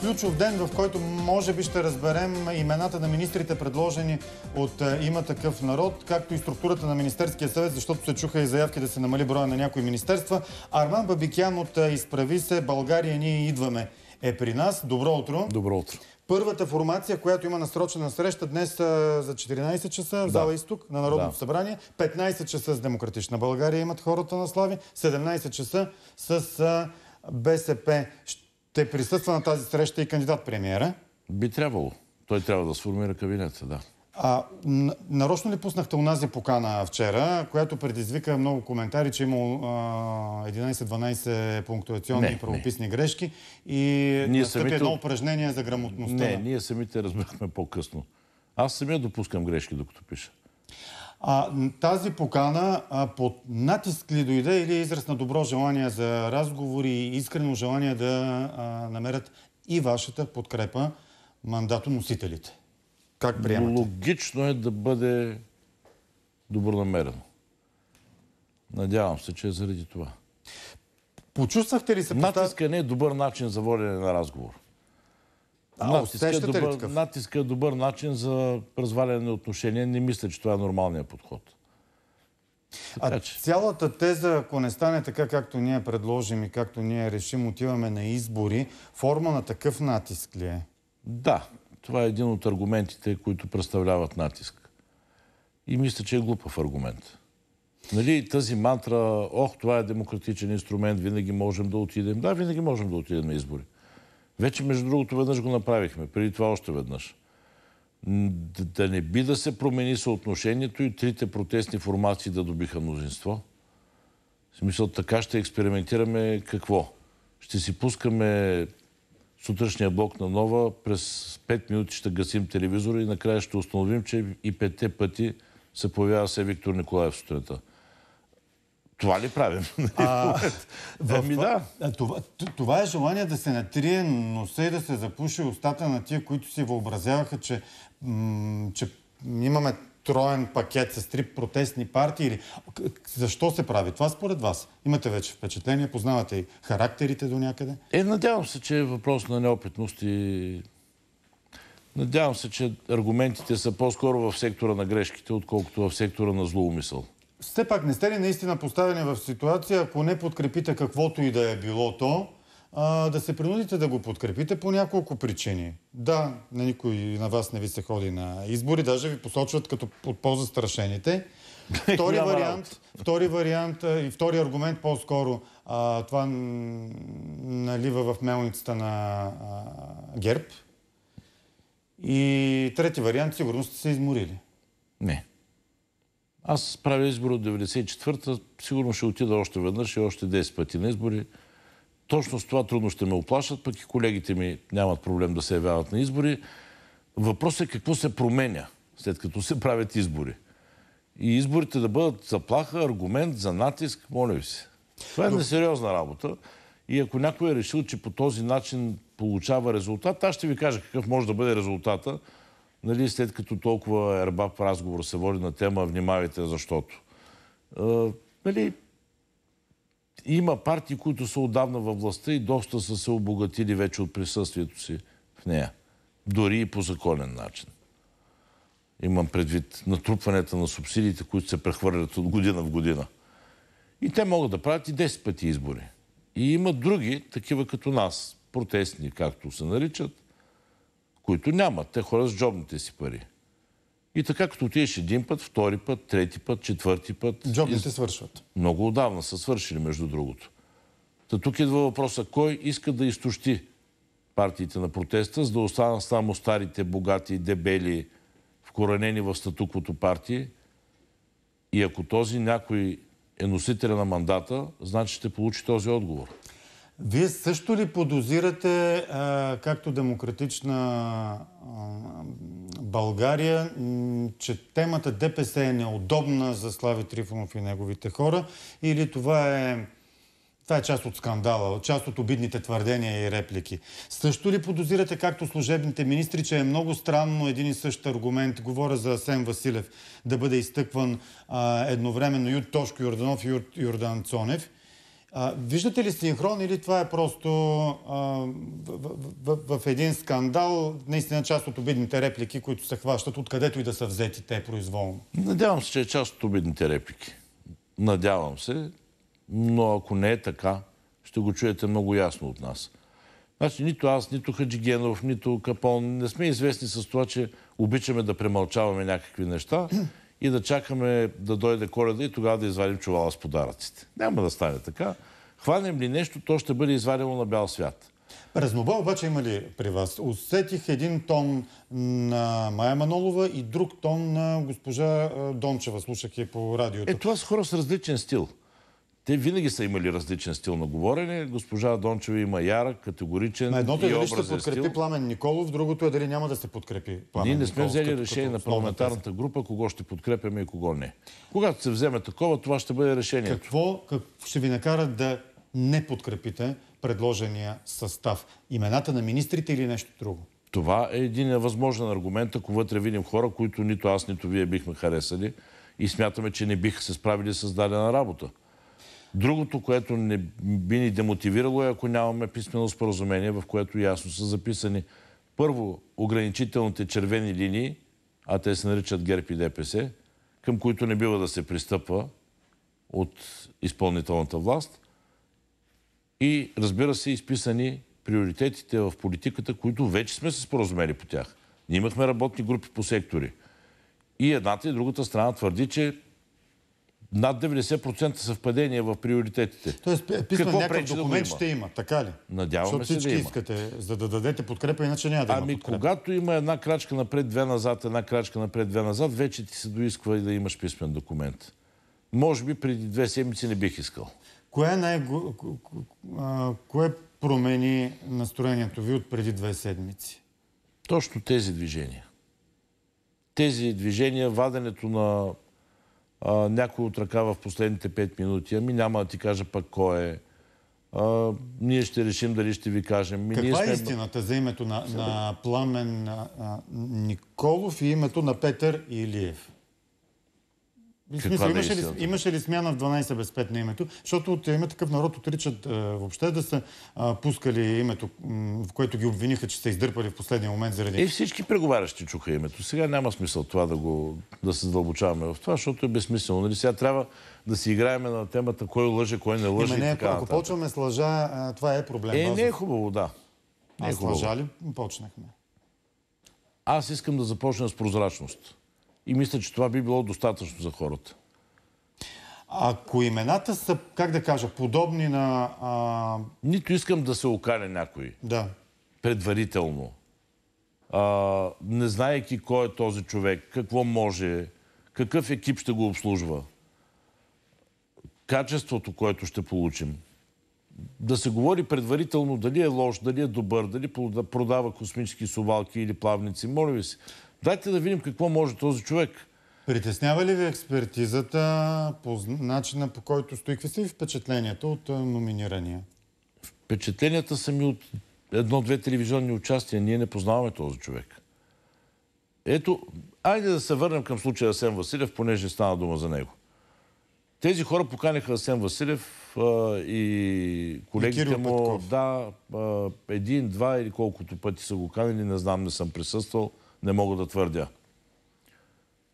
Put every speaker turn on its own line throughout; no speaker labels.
ключов ден, в който може би ще разберем имената на министрите, предложени от е, има такъв народ, както и структурата на Министерския съвет, защото се чуха и заявки да се намали броя на някои министерства. Арман Бабикян от е, Изправи се, България, ние идваме е при нас. Добро утро! Добро утро! Първата формация, която има насрочена среща днес е, за 14 часа в зала Изток на Народното да. събрание, 15 часа с Демократична България имат хората на Слави, 17 часа с БСП. Ще те присъства на тази среща и кандидат премиера.
Би трябвало. Той трябва да сформира кабинета, да.
А, нарочно ли пуснахте унази покана
вчера,
която предизвика много коментари, че е има 11-12 пунктуационни правописни не. грешки и ние настъпи самите... едно упражнение за грамотността? Не,
ние самите разбрахме по-късно. Аз самия допускам грешки, докато пиша.
А, тази покана а, под натиск ли дойде или е израз на добро желание за разговори и искрено желание да а, намерят и вашата подкрепа
мандатоносителите? Как приемате? Логично е да бъде добронамерено. Надявам се, че е заради това. Почувствахте ли се... Натиска не е добър начин за водене на разговор. А, натиска, е добър, натиска е добър начин за разваляне на отношения. Не мисля, че това е нормалният подход. Така, а че...
цялата теза, ако не стане така, както ние предложим и както ние решим, отиваме на избори, форма на такъв натиск
ли е? Да. Това е един от аргументите, които представляват натиск. И мисля, че е глупав аргумент. Нали, тази мантра, ох, това е демократичен инструмент, винаги можем да отидем. Да, винаги можем да отидем на избори. Вече, между другото, веднъж го направихме. Преди това още веднъж. Да не би да се промени съотношението и трите протестни формации да добиха мнозинство. В смисъл, така ще експериментираме какво? Ще си пускаме сутрешния блок на нова, през 5 минути ще гасим телевизора и накрая ще установим, че и петте пъти се появява се Виктор Николаев в сутринта това ли правим? Ами
това, е желание да се натрие носа и да се запуши устата на тия, които си въобразяваха, че, имаме троен пакет с три протестни партии? Защо се прави това според вас? Имате вече впечатление, познавате и характерите до някъде?
Е, надявам се, че е въпрос на неопитност и... Надявам се, че аргументите са по-скоро в сектора на грешките, отколкото в сектора на злоумисъл
все пак не сте ли наистина поставени в ситуация, ако не подкрепите каквото и да е било то, а, да се принудите да го подкрепите по няколко причини. Да, на никой на вас не ви се ходи на избори, даже ви посочват като подполза по-застрашените. Втори вариант, втори вариант и втори аргумент по-скоро това налива в мелницата на а, ГЕРБ. И трети вариант, сигурно сте се изморили. Не.
Аз правя избор от 94-та, сигурно ще отида още веднъж и още 10 пъти на избори. Точно с това трудно ще ме оплашат, пък и колегите ми нямат проблем да се явяват на избори. Въпросът е какво се променя, след като се правят избори. И изборите да бъдат заплаха, аргумент за натиск, моля ви се. Това е несериозна работа. И ако някой е решил, че по този начин получава резултат, аз ще ви кажа какъв може да бъде резултата нали, след като толкова ербаб разговор се води на тема, внимавайте, защото. А, нали, има партии, които са отдавна във властта и доста са се обогатили вече от присъствието си в нея. Дори и по законен начин. Имам предвид натрупването на субсидиите, които се прехвърлят от година в година. И те могат да правят и 10 пъти избори. И има други, такива като нас, протестни, както се наричат, които нямат. Те хора с джобните си пари. И така, като отидеш един път, втори път, трети път, четвърти път... Джобните из... свършват. Много отдавна са свършили, между другото. Та тук идва въпроса, кой иска да изтощи партиите на протеста, за да останат само старите, богати, дебели, вкоренени в статуквото партии. И ако този някой е носителя на мандата, значи ще получи този отговор.
Вие също ли подозирате, както демократична България, че темата ДПС е неудобна за Слави Трифонов и неговите хора? Или това е, това е част от скандала, част от обидните твърдения и реплики? Също ли подозирате, както служебните министри, че е много странно един и същ аргумент, говоря за Асен Василев, да бъде изтъкван едновременно Юд Тошко Йорданов и Йордан Цонев – а, виждате ли синхрон или това е просто а, в, в, в един скандал, наистина част от обидните реплики, които се хващат, откъдето и да са
взети те произволно? Надявам се, че е част от обидните реплики. Надявам се, но ако не е така, ще го чуете много ясно от нас. Значи нито аз, нито Хаджигенов, нито Капон не сме известни с това, че обичаме да премълчаваме някакви неща и да чакаме да дойде коледа и тогава да извадим чувала с подаръците. Няма да стане така. Хванем ли нещо, то ще бъде извадено на бял свят. Разнобой обаче има ли при вас?
Усетих един тон на Майя Манолова и друг тон на госпожа Дончева. Слушах я по
радиото. Е, това са хора с различен стил. Те винаги са имали различен стил на говорене. Госпожа Дончева има ярък, категоричен на едното е дали ще подкрепи стил.
Пламен Николов, другото е дали няма да се подкрепи
Пламен Ние не сме взели решение на парламентарната група, кого ще подкрепяме и кого не. Когато се вземе такова, това ще бъде решение.
Какво как ще ви накара да не подкрепите предложения състав? Имената на министрите или нещо друго?
Това е един възможен аргумент, ако вътре видим хора, които нито аз, нито вие бихме харесали и смятаме, че не биха се справили с дадена работа. Другото, което не би ни демотивирало е, ако нямаме писмено споразумение, в което ясно са записани първо ограничителните червени линии, а те се наричат ГЕРБ и ДПС, към които не бива да се пристъпва от изпълнителната власт. И разбира се, изписани приоритетите в политиката, които вече сме се споразумели по тях. Ние имахме работни групи по сектори. И едната и другата страна твърди, че над 90% съвпадение в приоритетите. Тоест, е писано някакъв документ да ще има, така ли? Надяваме се да има. искате, за да дадете подкрепа, иначе няма да ами, има Ами, когато има една крачка напред, две назад, една крачка напред, две назад, вече ти се доисква и да имаш писмен документ. Може би преди две седмици не бих искал. Кое, най- кое промени настроението ви от преди две седмици? Точно тези движения. Тези движения, ваденето на някой от ръка в последните 5 минути. Ами няма да ти кажа пък кой е. А, ние ще решим дали ще ви кажем. Ми, Каква е сме... е истината
за името на, на Пламен Николов и името на Петър Илиев?
Смисъл, имаше, ли,
имаше ли смяна в 12 без 5 на името? Защото от има такъв народ отричат е, въобще да са е, пускали името, в което ги обвиниха, че са издърпали в последния момент заради... И е,
всички преговарящи чуха името. Сега няма смисъл това да, го, да се задълбочаваме в това, защото е безсмислено. Нали? Сега трябва да си играем на темата кой лъже, кой не лъже. Име, не, и така, ако почваме
с лъжа, а, това е проблем. Е, не е
хубаво, да. Не е Аз е хубаво. лъжа ли почнахме? Аз искам да започна с прозрачност. И мисля, че това би било достатъчно за хората.
Ако имената са, как да кажа, подобни на... А...
Нито искам да се окаля някой. Да. Предварително. А, не знаеки кой е този човек, какво може, какъв екип ще го обслужва. Качеството, което ще получим, да се говори предварително дали е лош, дали е добър, дали продава космически совалки или плавници. Моля ви се, дайте да видим какво може този човек. Притеснява ли ви експертизата
по начина по който стои? Какви са ви впечатленията от номинирания?
Впечатленията са ми от едно-две телевизионни участия. Ние не познаваме този човек. Ето, айде да се върнем към случая Асен Василев, понеже стана дума за него. Тези хора поканиха Асен Василев и колегите и му, Петков. да, един, два или колкото пъти са го канали, не знам, не съм присъствал, не мога да твърдя.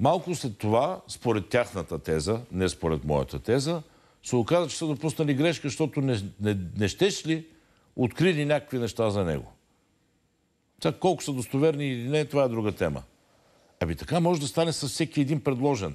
Малко след това, според тяхната теза, не според моята теза, се оказа, че са допуснали грешка, защото не, не, не щеш ли открили някакви неща за него. Так, колко са достоверни или не, това е друга тема. Ами така може да стане с всеки един предложен.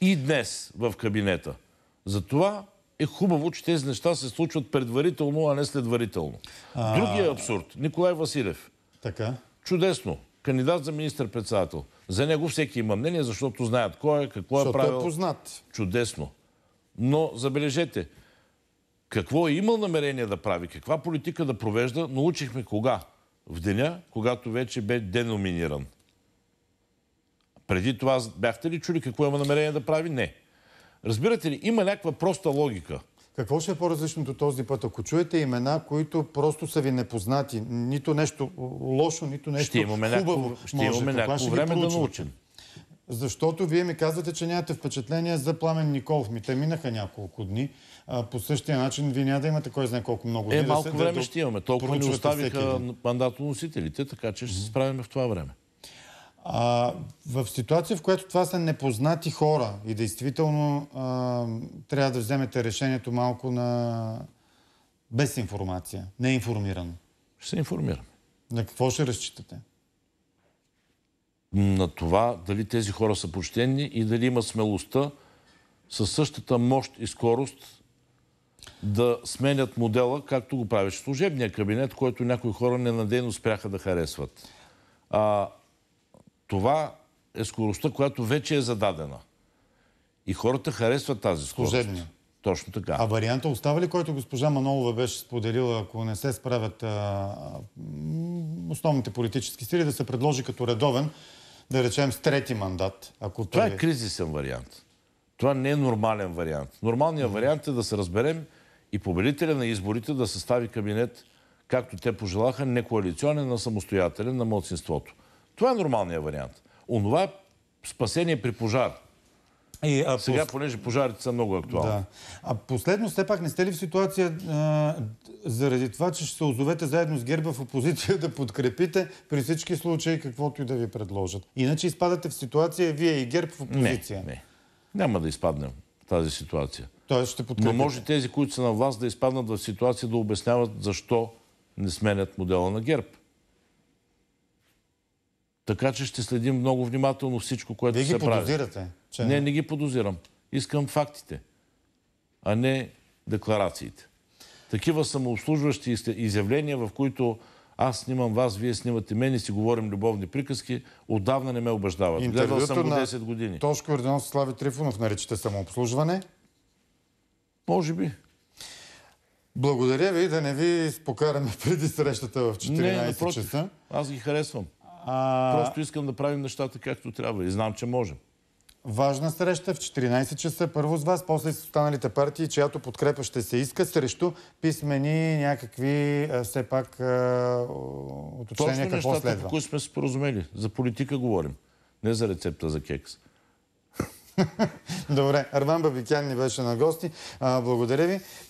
И днес в кабинета – затова е хубаво, че тези неща се случват предварително, а не следварително. А... Другия абсурд. Николай Василев. Така. Чудесно. Кандидат за министър-председател. За него всеки има мнение, защото знаят кой е, какво е, е правил. е познат. Чудесно. Но забележете, какво е имал намерение да прави, каква политика да провежда, научихме кога? В деня, когато вече бе деноминиран. Преди това бяхте ли чули какво има намерение да прави? Не. Разбирате ли, има някаква проста логика. Какво ще е по-различното
този път, ако чуете имена, които просто са ви непознати? Нито нещо лошо, нито нещо ще имаме хубаво. Ще имаме някакво време да научим. Защото вие ми казвате, че нямате впечатление за Пламен Николов. Ми те минаха няколко дни. А, по същия начин вие няма да имате кой знае колко много е, дни. Е, малко да време да ще имаме. Толкова ни оставиха
мандатоносителите, така че ще се справим в това време.
А, в ситуация, в която това са непознати хора и действително а, трябва да вземете решението малко на... без информация, неинформирано.
Ще се информираме.
На какво ще разчитате?
На това дали тези хора са почтени и дали имат смелостта със същата мощ и скорост да сменят модела, както го правиш служебния кабинет, който някои хора ненадейно спряха да харесват. А, това е скоростта, която вече е зададена. И хората харесват тази скорост. Служебния. Точно така. А варианта
остава ли, който госпожа Манолова беше споделила, ако не се справят а, основните политически
сили, да се предложи като редовен, да речем с трети мандат? Ако това е кризисен вариант. Това не е нормален вариант. Нормалният вариант е да се разберем и победителя на изборите да състави кабинет, както те пожелаха, не коалиционен, а самостоятелен на младсинството. Това е нормалният вариант. Онова е спасение при пожар. И, а, Сега, пос... понеже пожарите са много актуални. Да. А
последно, все пак не сте
ли в ситуация
а, заради това, че ще се озовете заедно с Герба в опозиция да подкрепите при всички случаи каквото и да ви предложат? Иначе изпадате в ситуация вие и Герб в опозиция. Не, не.
Няма да изпаднем в тази ситуация. Тоест ще подкрепите. Но може тези, които са на власт, да изпаднат в ситуация да обясняват защо не сменят модела на Герб. Така че ще следим много внимателно всичко, което се прави. Вие ги подозирате? Че... Не, не ги подозирам. Искам фактите, а не декларациите. Такива самообслужващи изявления, в които аз снимам вас, вие снимате мен и си говорим любовни приказки, отдавна не ме убеждават. Гледал съм го 10 години.
Тошко Йорданов Слави Трифонов наричате самообслужване? Може би. Благодаря ви да не ви покараме преди срещата в 14 не, часа.
Аз ги харесвам. А... Просто искам да правим нещата както трябва и знам, че можем. Важна
среща в 14 часа. Първо с вас, после с останалите партии, чиято подкрепа ще се иска срещу писмени някакви все пак уточнения какво нещата, следва. Точно които
сме споразумели. За политика говорим. Не за рецепта за кекс.
Добре. Арван Бабикян ни беше на гости. благодаря ви.